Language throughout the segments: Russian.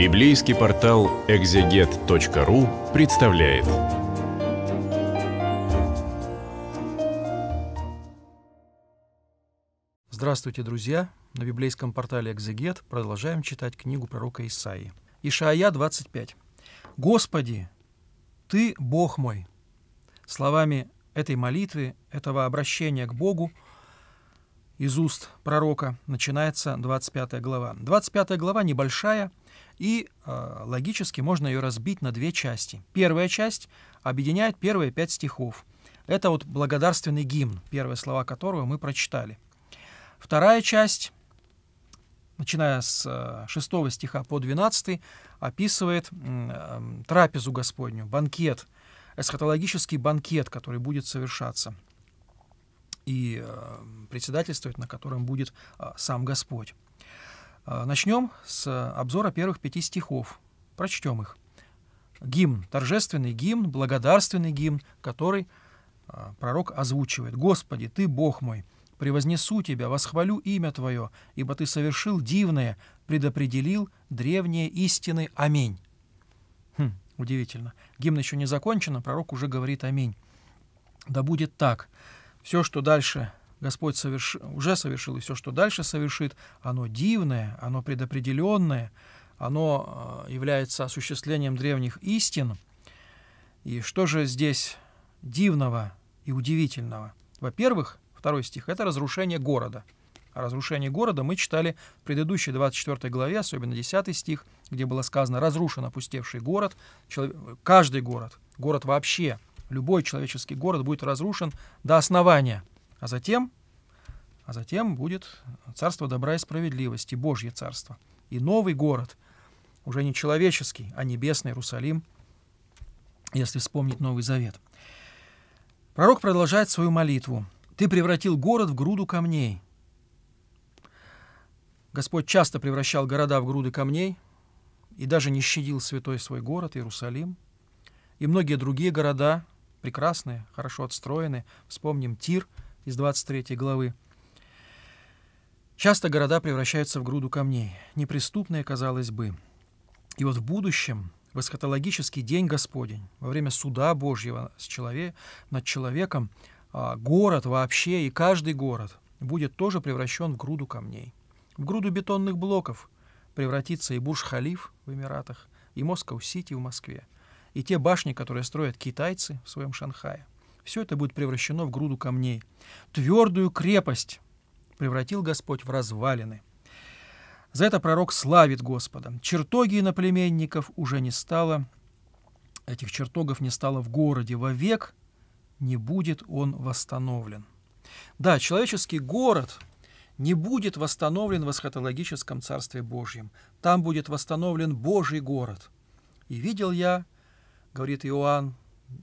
Библейский портал экзегет.ру представляет. Здравствуйте, друзья! На библейском портале «Экзегет» продолжаем читать книгу пророка Исаии. Ишая 25. «Господи, Ты – Бог мой!» Словами этой молитвы, этого обращения к Богу из уст пророка начинается 25 глава. 25 глава небольшая, и э, логически можно ее разбить на две части. Первая часть объединяет первые пять стихов. Это вот благодарственный гимн, первые слова которого мы прочитали. Вторая часть, начиная с 6 э, стиха по 12, описывает эм, трапезу Господню, банкет, эсхатологический банкет, который будет совершаться и э, председательствовать, на котором будет э, сам Господь. А, начнем с обзора первых пяти стихов. Прочтем их. Гимн, торжественный гимн, благодарственный гимн, который а, пророк озвучивает. «Господи, Ты Бог мой, превознесу Тебя, восхвалю имя Твое, ибо Ты совершил дивное, предопределил древние истины. Аминь». Хм, удивительно. Гимн еще не закончен, а пророк уже говорит «Аминь». Да будет так. Все, что дальше Господь соверш... уже совершил, и все, что дальше совершит, оно дивное, оно предопределенное, оно э, является осуществлением древних истин. И что же здесь дивного и удивительного? Во-первых, второй стих – это разрушение города. О разрушении города мы читали в предыдущей 24 главе, особенно 10 стих, где было сказано «разрушен опустевший город», человек, каждый город, город вообще, любой человеческий город будет разрушен до основания – а затем, а затем будет царство добра и справедливости, Божье царство. И новый город, уже не человеческий, а небесный Иерусалим, если вспомнить Новый Завет. Пророк продолжает свою молитву. «Ты превратил город в груду камней». Господь часто превращал города в груды камней и даже не щадил святой свой город Иерусалим. И многие другие города прекрасные, хорошо отстроены. Вспомним Тир – из 23 главы. Часто города превращаются в груду камней, неприступные, казалось бы. И вот в будущем, в эсхатологический день Господень, во время суда Божьего с человек, над человеком, а, город вообще и каждый город будет тоже превращен в груду камней. В груду бетонных блоков превратится и Бурж-Халиф в Эмиратах, и Москва-Сити в Москве, и те башни, которые строят китайцы в своем Шанхае все это будет превращено в груду камней. Твердую крепость превратил Господь в развалины. За это пророк славит Господа. Чертоги иноплеменников уже не стало, этих чертогов не стало в городе. Вовек не будет он восстановлен. Да, человеческий город не будет восстановлен в эсхатологическом Царстве Божьем. Там будет восстановлен Божий город. «И видел я, — говорит Иоанн,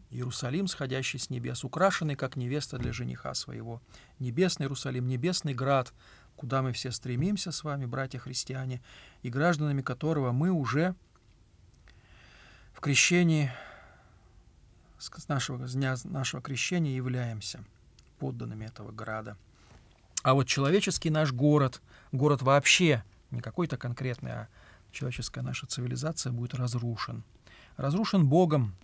Иерусалим, сходящий с небес, украшенный, как невеста для жениха своего. Небесный Иерусалим, небесный град, куда мы все стремимся с вами, братья-христиане, и гражданами которого мы уже в крещении, с нашего, с дня нашего крещения являемся подданными этого града. А вот человеческий наш город, город вообще, не какой-то конкретный, а человеческая наша цивилизация будет разрушен. Разрушен Богом,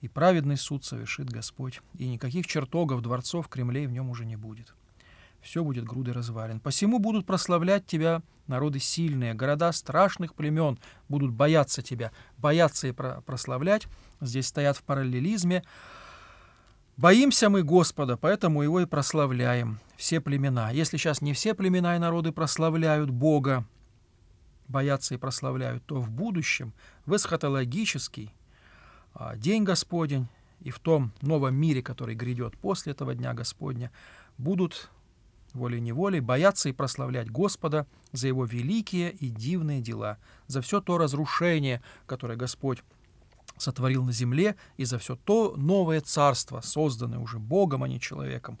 и праведный суд совершит Господь, и никаких чертогов, дворцов, Кремлей в нем уже не будет. Все будет груды развалин. Посему будут прославлять тебя народы сильные, города страшных племен будут бояться тебя, бояться и прославлять. Здесь стоят в параллелизме. Боимся мы Господа, поэтому Его и прославляем, все племена. Если сейчас не все племена и народы прославляют Бога, боятся и прославляют, то в будущем в эсхатологический, а, день Господень и в том новом мире, который грядет после этого дня Господня, будут волей-неволей бояться и прославлять Господа за его великие и дивные дела, за все то разрушение, которое Господь сотворил на земле, и за все то новое царство, созданное уже Богом, а не человеком,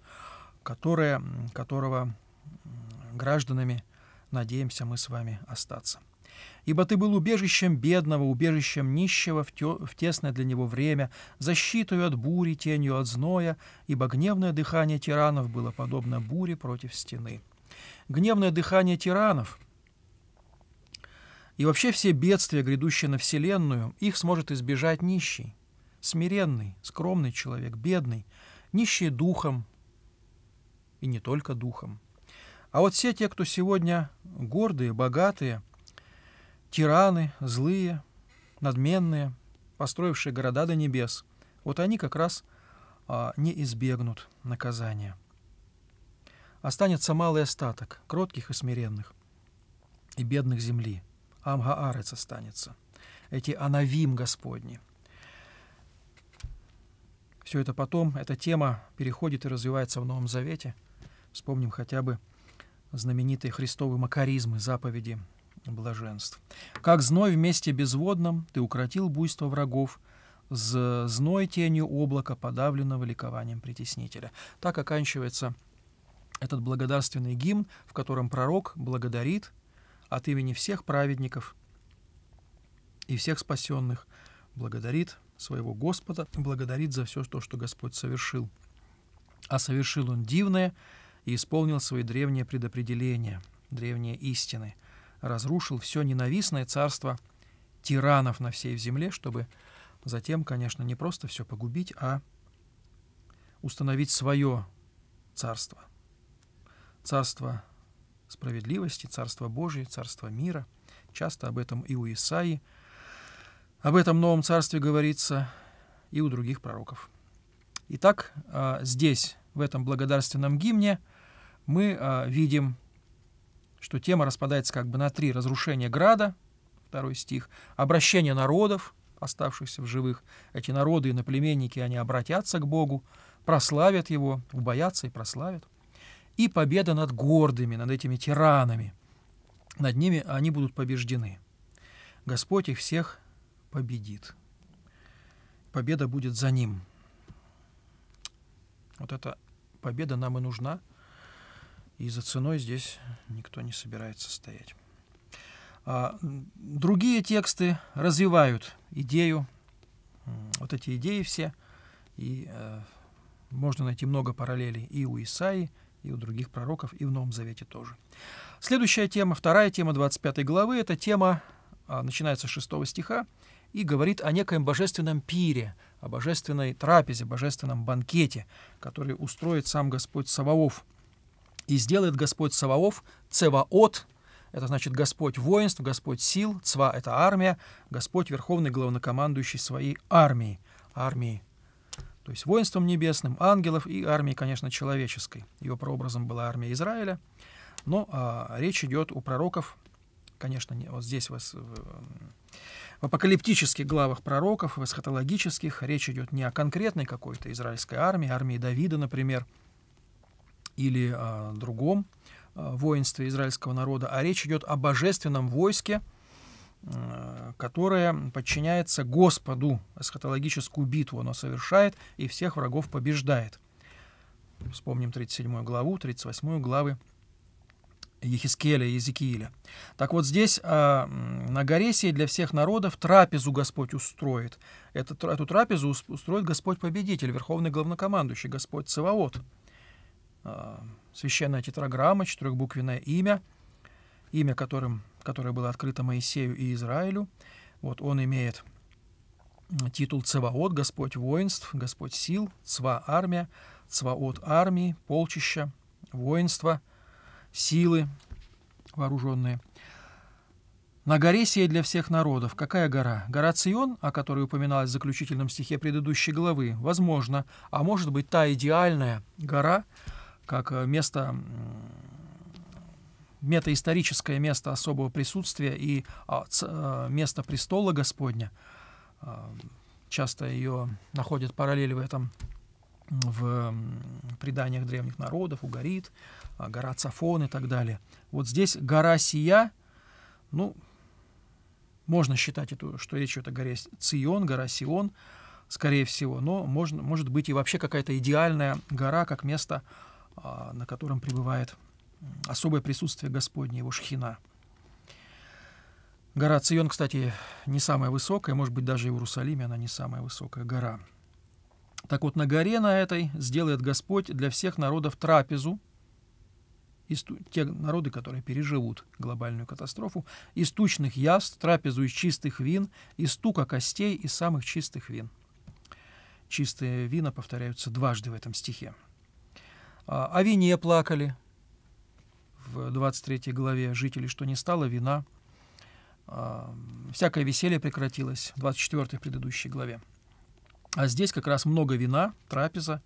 которое, которого гражданами надеемся мы с вами остаться. Ибо ты был убежищем бедного, убежищем нищего в, те, в тесное для него время, защитою от бури, тенью от зноя, ибо гневное дыхание тиранов было подобно буре против стены. Гневное дыхание тиранов и вообще все бедствия, грядущие на Вселенную, их сможет избежать нищий, смиренный, скромный человек, бедный, нищий духом, и не только духом. А вот все те, кто сегодня гордые, богатые – Тираны, злые, надменные, построившие города до небес, вот они как раз а, не избегнут наказания. Останется малый остаток кротких и смиренных и бедных земли. Амгаарец останется. Эти анавим Господни. Все это потом, эта тема переходит и развивается в Новом Завете. Вспомним хотя бы знаменитые Христовы макаризмы, заповеди блаженств. Как зной вместе безводном ты укротил буйство врагов, с зной тенью облака, подавленного ликованием притеснителя. Так оканчивается этот благодарственный гимн, в котором пророк благодарит от имени всех праведников и всех спасенных, благодарит своего Господа, благодарит за все то, что Господь совершил. А совершил он дивное и исполнил свои древние предопределения, древние истины – разрушил все ненавистное царство тиранов на всей земле, чтобы затем, конечно, не просто все погубить, а установить свое царство. Царство справедливости, царство Божие, царство мира. Часто об этом и у Исаи, об этом новом царстве говорится и у других пророков. Итак, а, здесь, в этом благодарственном гимне, мы а, видим что тема распадается как бы на три. Разрушение града, второй стих, обращение народов, оставшихся в живых. Эти народы и наплеменники, они обратятся к Богу, прославят Его, убоятся и прославят. И победа над гордыми, над этими тиранами. Над ними они будут побеждены. Господь их всех победит. Победа будет за ним. Вот эта победа нам и нужна – и за ценой здесь никто не собирается стоять. А, другие тексты развивают идею, вот эти идеи все, и э, можно найти много параллелей и у Исаи, и у других пророков, и в Новом Завете тоже. Следующая тема, вторая тема 25 главы, это тема а, начинается с 6 стиха и говорит о некоем божественном пире, о божественной трапезе, божественном банкете, который устроит сам Господь Саваоф – и сделает Господь Саваоф, Цеваот, это значит Господь воинств, Господь сил, Цва – это армия, Господь Верховный Главнокомандующий своей армии, армии, то есть воинством небесным, ангелов и армии, конечно, человеческой. Ее прообразом была армия Израиля, но а, речь идет у пророков, конечно, не, вот здесь вас в апокалиптических главах пророков, в эсхатологических, речь идет не о конкретной какой-то израильской армии, армии Давида, например, или о а, другом а, воинстве израильского народа, а речь идет о божественном войске, которое подчиняется Господу. Эсхатологическую битву оно совершает и всех врагов побеждает. Вспомним 37 главу, 38 главы Ехискеля и Езекииля. Так вот здесь а, на горе сей для всех народов трапезу Господь устроит. Эту, эту трапезу устроит Господь-победитель, верховный главнокомандующий, Господь Саваот. Э, священная тетраграмма, четырехбуквенное имя, имя, которым, которое было открыто Моисею и Израилю. Вот он имеет титул Цеваот, Господь воинств, Господь сил, Цва армия, Цваот армии, полчища, воинства, силы вооруженные. На горе сей для всех народов. Какая гора? Гора Цион, о которой упоминалось в заключительном стихе предыдущей главы, возможно, а может быть та идеальная гора, как э, место метаисторическое место особого присутствия и а, э, место престола Господня. А, часто ее находят параллели в этом в преданиях древних народов, Угарит, а, гора Цафон и так далее. Вот здесь гора Сия, ну, можно считать, эту, что речь идет о горе Цион, гора Сион, скорее всего, но можно, может быть и вообще какая-то идеальная гора, как место а, на котором пребывает особое присутствие Господне, его шхина. Гора Цион, кстати, не самая высокая, может быть, даже и в Иерусалиме она не самая высокая гора. Так вот, на горе на этой сделает Господь для всех народов трапезу, из, те народы, которые переживут глобальную катастрофу, из тучных яств, трапезу из чистых вин, из тука костей и самых чистых вин. Чистые вина повторяются дважды в этом стихе. А, о вине плакали в 23 главе жители, что не стало вина. А, всякое веселье прекратилось в 24 предыдущей главе. А здесь как раз много вина, трапеза.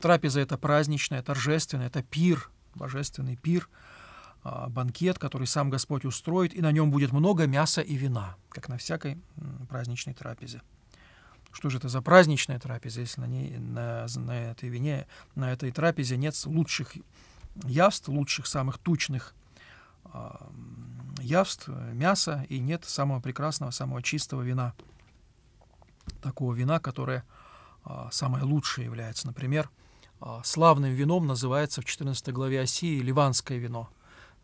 трапеза – это праздничная, торжественная, это пир, божественный пир, а, банкет, который сам Господь устроит, и на нем будет много мяса и вина, как на всякой праздничной трапезе. Что же это за праздничная трапеза, если на, ней, на, на этой вине, на этой трапезе нет лучших явств, лучших, самых тучных э, а, явств, мяса, и нет самого прекрасного, самого чистого вина. Такого вина, которое э, самое лучшее является. Например, э, славным вином называется в 14 главе Осии «Ливанское вино».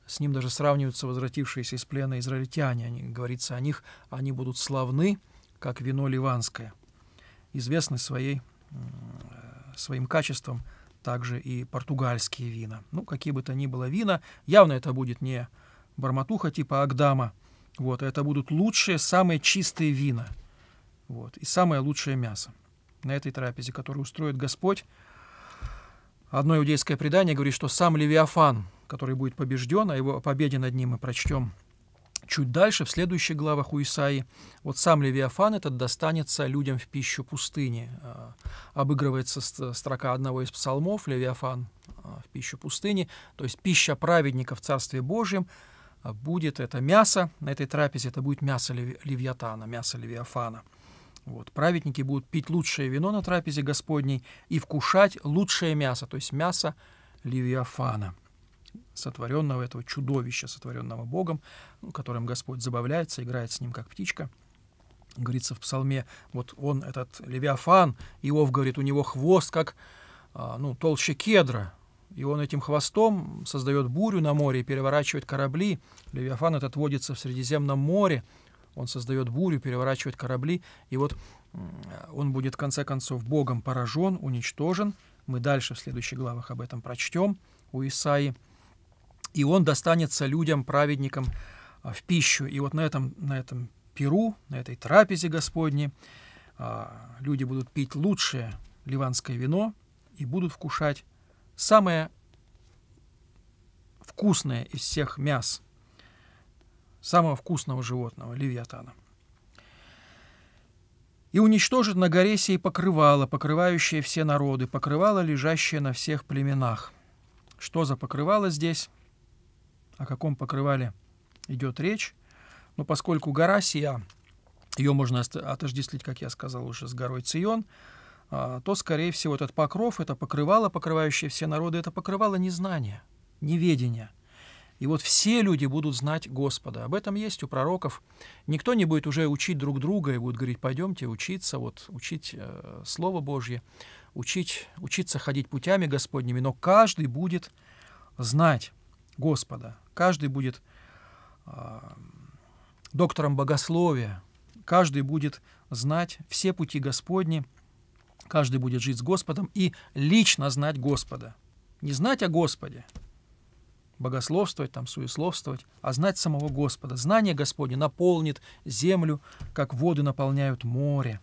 С ним даже сравниваются возвратившиеся из плена израильтяне. Они, говорится о них, они будут славны, как вино ливанское – известны своей, э, своим качеством также и португальские вина. Ну, какие бы то ни было вина, явно это будет не барматуха типа Агдама, вот, а это будут лучшие, самые чистые вина, вот, и самое лучшее мясо на этой трапезе, которую устроит Господь. Одно иудейское предание говорит, что сам Левиафан, который будет побежден, а о его победе над ним мы прочтем Чуть дальше, в следующих главах у Исаи, вот сам Левиафан этот достанется людям в пищу пустыни. А, обыгрывается строка одного из псалмов «Левиафан а, в пищу пустыни», то есть пища праведника в Царстве Божьем а, будет это мясо, на этой трапезе это будет мясо Левиатана, мясо Левиафана. Вот. Праведники будут пить лучшее вино на трапезе Господней и вкушать лучшее мясо, то есть мясо Левиафана сотворенного, этого чудовища, сотворенного Богом, ну, которым Господь забавляется, играет с ним как птичка. Говорится в псалме, вот он, этот Левиафан, Иов говорит, у него хвост как а, ну, толще кедра, и он этим хвостом создает бурю на море и переворачивает корабли. Левиафан этот водится в Средиземном море, он создает бурю, переворачивает корабли, и вот он будет в конце концов Богом поражен, уничтожен. Мы дальше в следующих главах об этом прочтем у Исаи и он достанется людям, праведникам, а, в пищу. И вот на этом, на этом Перу, на этой трапезе Господне, а, люди будут пить лучшее ливанское вино и будут вкушать самое вкусное из всех мяс самого вкусного животного, левиатана. И уничтожит на горе сей покрывало, покрывающее все народы, покрывало, лежащее на всех племенах. Что за покрывало здесь? о каком покрывале идет речь. Но поскольку гора сия, ее можно отождествить, как я сказал уже, с горой Цион, а, то, скорее всего, этот покров, это покрывало, покрывающее все народы, это покрывало незнание, неведение. И вот все люди будут знать Господа. Об этом есть у пророков. Никто не будет уже учить друг друга и будет говорить, пойдемте учиться, вот учить э, Слово Божье, учить, учиться ходить путями Господними, но каждый будет знать. Господа. Каждый будет а, доктором богословия, каждый будет знать все пути Господни, каждый будет жить с Господом и лично знать Господа. Не знать о Господе, богословствовать, там, суесловствовать, а знать самого Господа. Знание Господне наполнит землю, как воды наполняют море,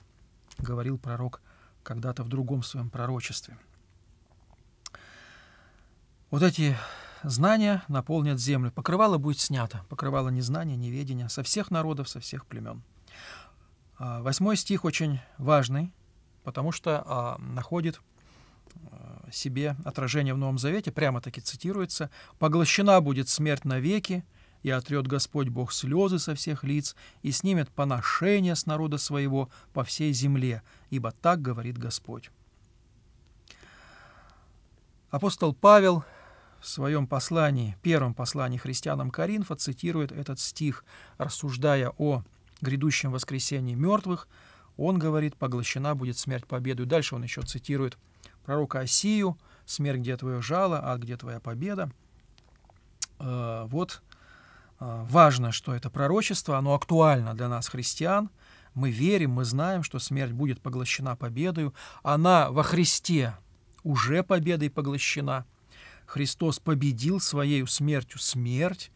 говорил пророк когда-то в другом своем пророчестве. Вот эти знания наполнят землю. Покрывало будет снято. Покрывало не знания, не ведения со всех народов, со всех племен. А, восьмой стих очень важный, потому что а, находит а, себе отражение в Новом Завете, прямо-таки цитируется, «Поглощена будет смерть навеки, и отрет Господь Бог слезы со всех лиц, и снимет поношение с народа своего по всей земле, ибо так говорит Господь». Апостол Павел в своем послании, первом послании христианам Коринфа цитирует этот стих, рассуждая о грядущем воскресении мертвых. Он говорит, поглощена будет смерть победу. И дальше он еще цитирует пророка Осию, «Смерть, где твое жало, а где твоя победа». Э, вот э, важно, что это пророчество, оно актуально для нас, христиан. Мы верим, мы знаем, что смерть будет поглощена победою. Она во Христе уже победой поглощена. Христос победил своей смертью смерть,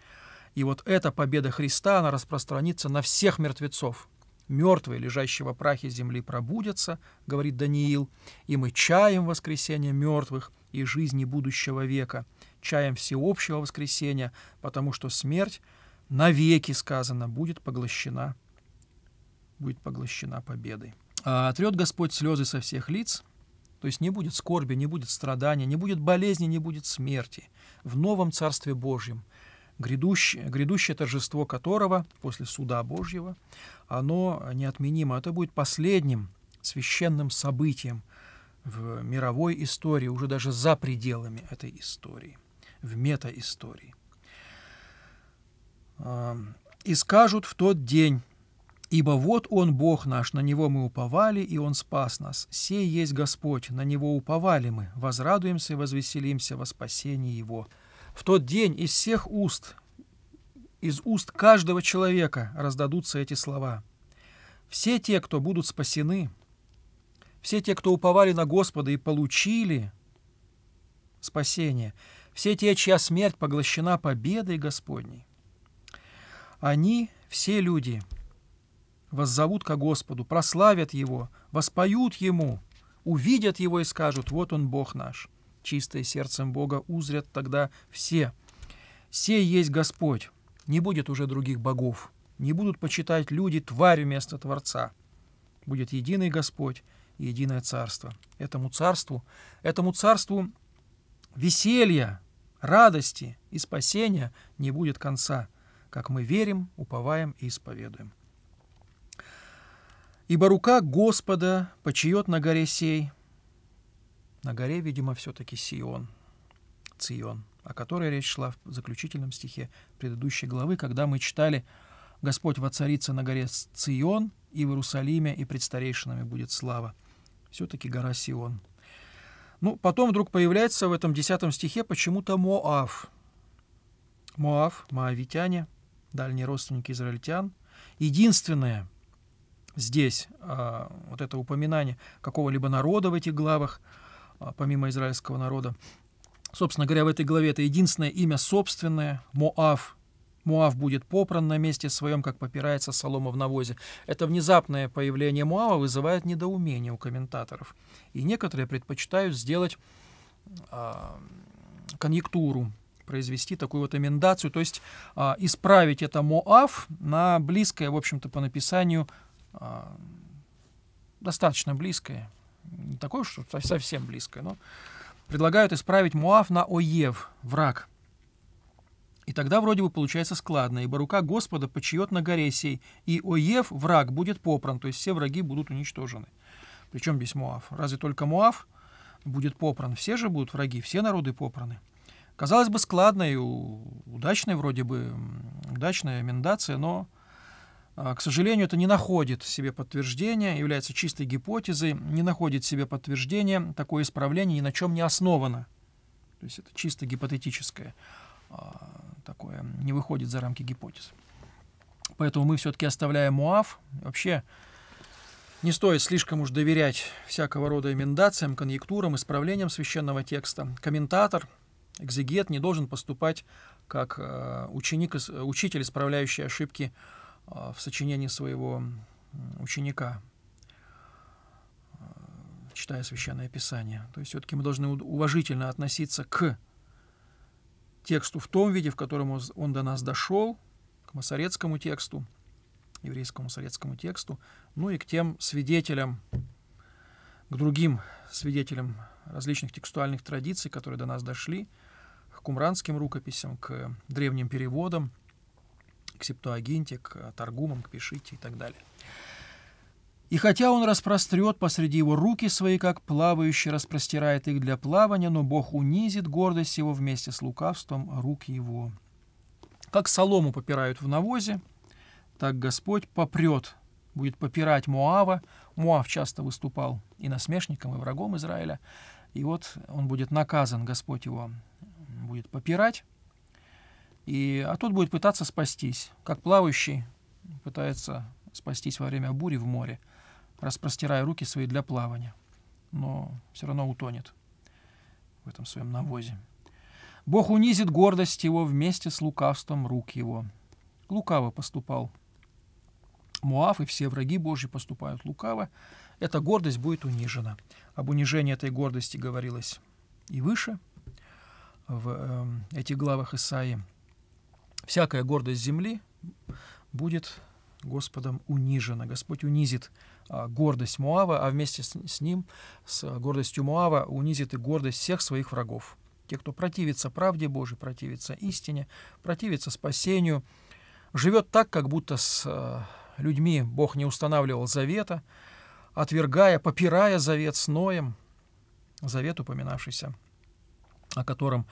и вот эта победа Христа, она распространится на всех мертвецов. Мертвые, лежащие в прахе земли, пробудятся, говорит Даниил, и мы чаем воскресение мертвых и жизни будущего века, чаем всеобщего воскресения, потому что смерть навеки, сказано, будет поглощена, будет поглощена победой. А «Отрет Господь слезы со всех лиц, то есть не будет скорби, не будет страдания, не будет болезни, не будет смерти в новом Царстве Божьем, грядущее, грядущее торжество которого после суда Божьего, оно неотменимо. Это будет последним священным событием в мировой истории, уже даже за пределами этой истории, в метаистории. «И скажут в тот день, Ибо вот Он, Бог наш, на Него мы уповали, и Он спас нас. Сей есть Господь, на Него уповали мы, возрадуемся и возвеселимся во спасении Его. В тот день из всех уст, из уст каждого человека раздадутся эти слова. Все те, кто будут спасены, все те, кто уповали на Господа и получили спасение, все те, чья смерть поглощена победой Господней, они, все люди – воззовут ко Господу, прославят Его, воспоют Ему, увидят Его и скажут, вот Он Бог наш. Чистое сердцем Бога узрят тогда все. Сей есть Господь, не будет уже других богов, не будут почитать люди тварь вместо Творца. Будет единый Господь, и единое царство. Этому царству, этому царству веселья, радости и спасения не будет конца, как мы верим, уповаем и исповедуем. Ибо рука Господа почиет на горе сей. На горе, видимо, все-таки Сион, Цион, о которой речь шла в заключительном стихе предыдущей главы, когда мы читали «Господь воцарится на горе Цион, и в Иерусалиме, и пред старейшинами будет слава». Все-таки гора Сион. Ну, потом вдруг появляется в этом десятом стихе почему-то Моав. Моав, моавитяне, дальние родственники израильтян. Единственное – здесь а, вот это упоминание какого-либо народа в этих главах, а, помимо израильского народа. Собственно говоря, в этой главе это единственное имя собственное, Моав. Муав будет попран на месте своем, как попирается солома в навозе. Это внезапное появление Муава вызывает недоумение у комментаторов. И некоторые предпочитают сделать а, конъюнктуру, произвести такую вот эмендацию, то есть а, исправить это Моав на близкое, в общем-то, по написанию а, достаточно близкое, не такое уж совсем близкое, но предлагают исправить Муав на Оев, враг. И тогда вроде бы получается складно, ибо рука Господа почиет на горе сей, и Оев, враг, будет попран, то есть все враги будут уничтожены. Причем здесь Муав? Разве только Муав будет попран? Все же будут враги, все народы попраны. Казалось бы, складная и удачная вроде бы, удачная эмендация, но а, к сожалению, это не находит себе подтверждения, является чистой гипотезой, не находит себе подтверждения, такое исправление ни на чем не основано. То есть это чисто гипотетическое, а, такое не выходит за рамки гипотез. Поэтому мы все-таки оставляем МУАФ. Вообще не стоит слишком уж доверять всякого рода эмендациям, конъектурам, исправлениям священного текста. Комментатор, экзегет не должен поступать как а, ученик, учитель, исправляющий ошибки а, в сочинении своего ученика, а, читая Священное Писание. То есть все-таки мы должны уважительно относиться к тексту в том виде, в котором он до нас дошел, к масорецкому тексту, еврейскому масорецкому тексту, ну и к тем свидетелям, к другим свидетелям различных текстуальных традиций, которые до нас дошли, к кумранским рукописям, к древним переводам – к септуагинте, к торгумам, к пишите и так далее. И хотя он распрострет посреди его руки свои, как плавающий распростирает их для плавания, но Бог унизит гордость его вместе с лукавством рук его. Как солому попирают в навозе, так Господь попрет, будет попирать Моава. Моав часто выступал и насмешником, и врагом Израиля. И вот он будет наказан, Господь его будет попирать. И, а тот будет пытаться спастись, как плавающий пытается спастись во время бури в море, распростирая руки свои для плавания, но все равно утонет в этом своем навозе. Бог унизит гордость его вместе с лукавством рук его. Лукаво поступал Муав, и все враги Божьи поступают лукаво. Эта гордость будет унижена. Об унижении этой гордости говорилось и выше, в э, этих главах Исаии всякая гордость земли будет Господом унижена. Господь унизит а, гордость Муава, а вместе с, ним, с а, гордостью Муава, унизит и гордость всех своих врагов. Те, кто противится правде Божьей, противится истине, противится спасению, живет так, как будто с а, людьми Бог не устанавливал завета, отвергая, попирая завет с Ноем, завет, упоминавшийся, о котором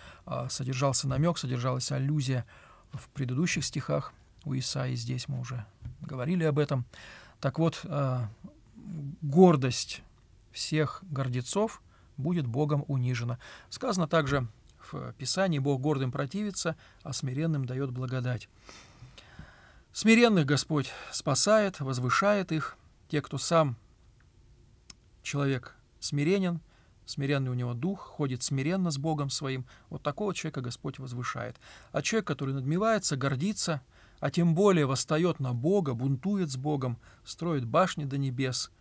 содержался намек, содержалась аллюзия – в предыдущих стихах у Исаи, здесь мы уже говорили об этом. Так вот, э, гордость всех гордецов будет Богом унижена. Сказано также в Писании, Бог гордым противится, а смиренным дает благодать. Смиренных Господь спасает, возвышает их. Те, кто сам человек смиренен – Смиренный у него дух, ходит смиренно с Богом своим. Вот такого человека Господь возвышает. А человек, который надмевается, гордится, а тем более восстает на Бога, бунтует с Богом, строит башни до небес,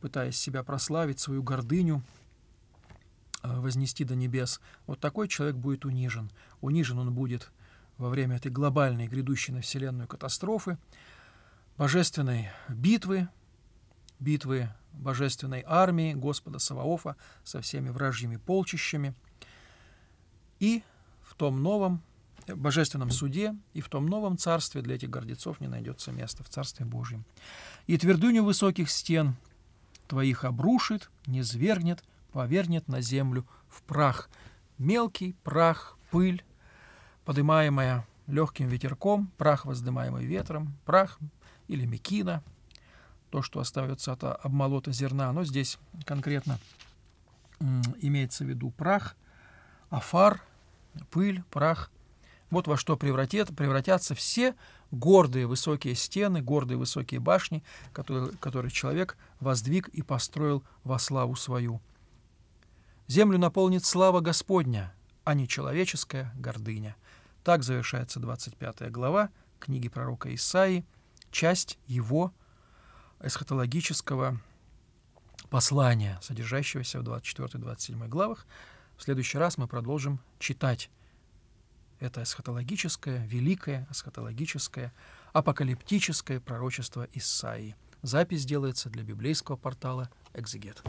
пытаясь себя прославить, свою гордыню, э, вознести до небес, вот такой человек будет унижен. Унижен он будет во время этой глобальной, грядущей на Вселенную катастрофы, божественной битвы, битвы божественной армии Господа Саваофа со всеми вражьими полчищами, и в том новом э, божественном суде, и в том новом царстве для этих гордецов не найдется места в Царстве Божьем. И твердыню высоких стен твоих обрушит, не звергнет, повернет на землю в прах. Мелкий прах, пыль, подымаемая легким ветерком, прах, воздымаемый ветром, прах или мекина – то, что остается от обмолота зерна, оно здесь конкретно имеется в виду прах, афар, пыль, прах. Вот во что превратят, превратятся все гордые высокие стены, гордые высокие башни, которые, которые человек воздвиг и построил во славу свою. Землю наполнит слава Господня, а не человеческая гордыня. Так завершается 25 глава книги пророка Исаии, часть его эсхатологического послания, содержащегося в 24-27 главах. В следующий раз мы продолжим читать это эсхатологическое, великое эсхатологическое, апокалиптическое пророчество Исаии. Запись делается для библейского портала «Экзегет».